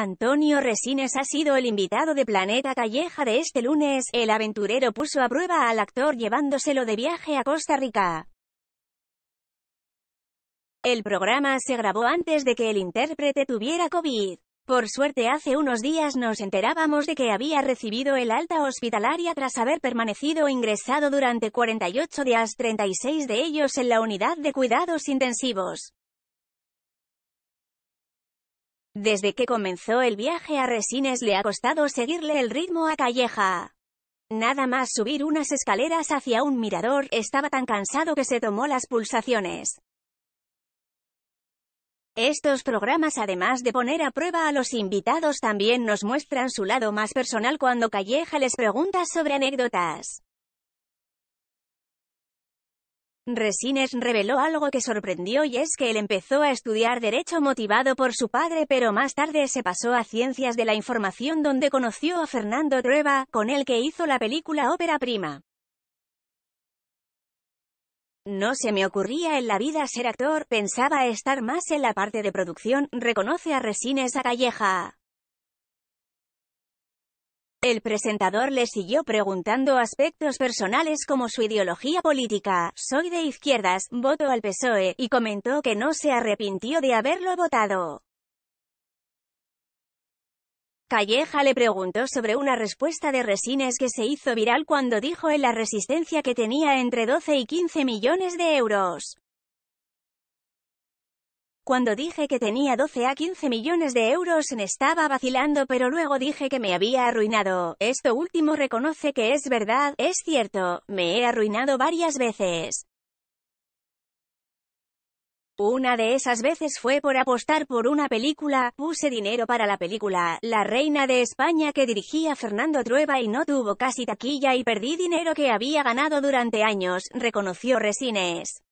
Antonio Resines ha sido el invitado de Planeta Calleja de este lunes. El aventurero puso a prueba al actor llevándoselo de viaje a Costa Rica. El programa se grabó antes de que el intérprete tuviera COVID. Por suerte hace unos días nos enterábamos de que había recibido el alta hospitalaria tras haber permanecido ingresado durante 48 días, 36 de ellos en la unidad de cuidados intensivos. Desde que comenzó el viaje a Resines le ha costado seguirle el ritmo a Calleja. Nada más subir unas escaleras hacia un mirador, estaba tan cansado que se tomó las pulsaciones. Estos programas además de poner a prueba a los invitados también nos muestran su lado más personal cuando Calleja les pregunta sobre anécdotas. Resines reveló algo que sorprendió y es que él empezó a estudiar derecho motivado por su padre pero más tarde se pasó a ciencias de la información donde conoció a Fernando Trueba, con el que hizo la película Ópera Prima. No se me ocurría en la vida ser actor, pensaba estar más en la parte de producción, reconoce a Resines a Calleja. El presentador le siguió preguntando aspectos personales como su ideología política, soy de izquierdas, voto al PSOE, y comentó que no se arrepintió de haberlo votado. Calleja le preguntó sobre una respuesta de Resines que se hizo viral cuando dijo en La Resistencia que tenía entre 12 y 15 millones de euros. Cuando dije que tenía 12 a 15 millones de euros en estaba vacilando pero luego dije que me había arruinado. Esto último reconoce que es verdad, es cierto, me he arruinado varias veces. Una de esas veces fue por apostar por una película, puse dinero para la película, La Reina de España que dirigía Fernando Trueba y no tuvo casi taquilla y perdí dinero que había ganado durante años, reconoció Resines.